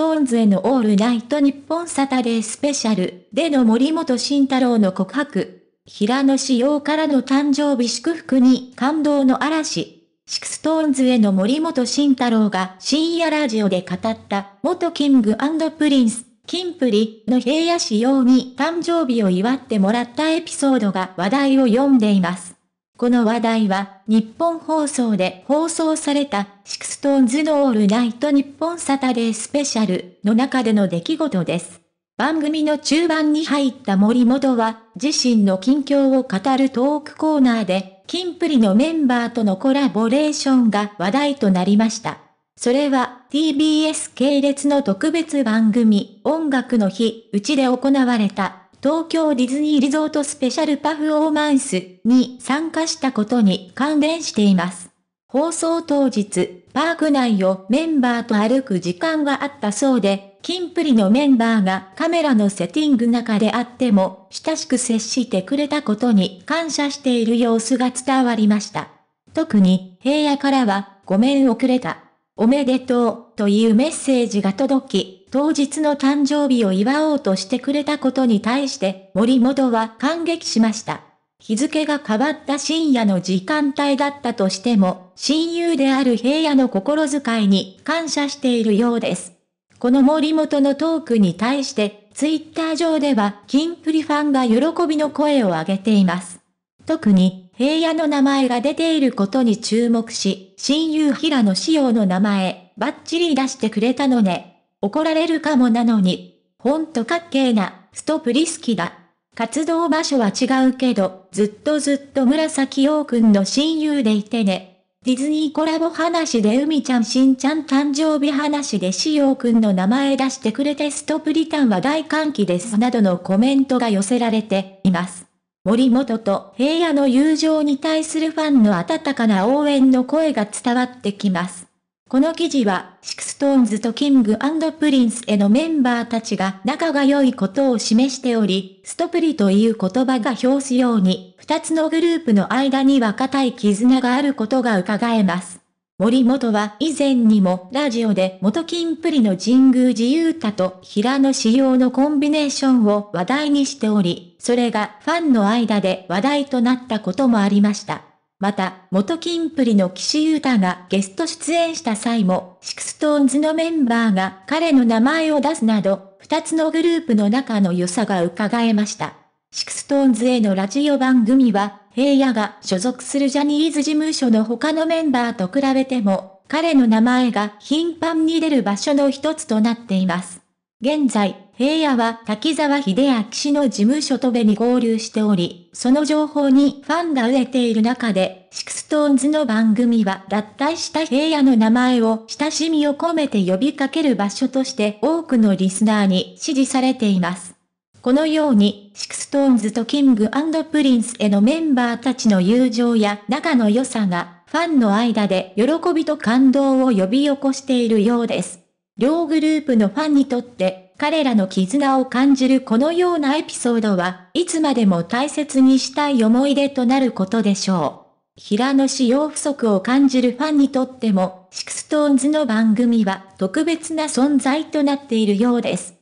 トーンズへのオールナイト日本サタデースペシャルでの森本慎太郎の告白。平野紫耀からの誕生日祝福に感動の嵐。シクストーンズへの森本慎太郎が深夜ラジオで語った元キングプリンス、キンプリの平野紫耀に誕生日を祝ってもらったエピソードが話題を呼んでいます。この話題は、日本放送で放送された、シクストーンズのオールナイト日本サタデースペシャルの中での出来事です。番組の中盤に入った森本は、自身の近況を語るトークコーナーで、キンプリのメンバーとのコラボレーションが話題となりました。それは、TBS 系列の特別番組、音楽の日、うちで行われた東京ディズニーリゾートスペシャルパフォーマンスに参加したことに関連しています。放送当日、パーク内をメンバーと歩く時間があったそうで、キンプリのメンバーがカメラのセティング中であっても、親しく接してくれたことに感謝している様子が伝わりました。特に、平野からは、ごめん遅れた。おめでとう、というメッセージが届き、当日の誕生日を祝おうとしてくれたことに対して森本は感激しました。日付が変わった深夜の時間帯だったとしても、親友である平野の心遣いに感謝しているようです。この森本のトークに対して、ツイッター上では、キンプリファンが喜びの声を上げています。特に、平野の名前が出ていることに注目し、親友平野仕様の名前、バッチリ出してくれたのね。怒られるかもなのに、ほんとかっけえな、ストプリ好きだ。活動場所は違うけど、ずっとずっと紫陽くんの親友でいてね。ディズニーコラボ話で海ちゃんしんちゃん誕生日話でしようくんの名前出してくれてストプリタンは大歓喜ですなどのコメントが寄せられています。森本と平野の友情に対するファンの温かな応援の声が伝わってきます。この記事は、シクストーンズとキングプリンスへのメンバーたちが仲が良いことを示しており、ストプリという言葉が表すように、二つのグループの間には固い絆があることが伺えます。森本は以前にもラジオで元金プリの神宮寺勇太と平野仕様のコンビネーションを話題にしており、それがファンの間で話題となったこともありました。また、元キンプリの岸優太がゲスト出演した際も、シクストーンズのメンバーが彼の名前を出すなど、二つのグループの仲の良さが伺えました。シクストーンズへのラジオ番組は、平野が所属するジャニーズ事務所の他のメンバーと比べても、彼の名前が頻繁に出る場所の一つとなっています。現在、平野は滝沢秀明氏の事務所とべに合流しており、その情報にファンが飢えている中で、シクストーンズの番組は脱退した平野の名前を親しみを込めて呼びかける場所として多くのリスナーに支持されています。このように、シクストーンズとキングプリンスへのメンバーたちの友情や仲の良さが、ファンの間で喜びと感動を呼び起こしているようです。両グループのファンにとって、彼らの絆を感じるこのようなエピソードは、いつまでも大切にしたい思い出となることでしょう。平野紫耀不足を感じるファンにとっても、シクストーンズの番組は特別な存在となっているようです。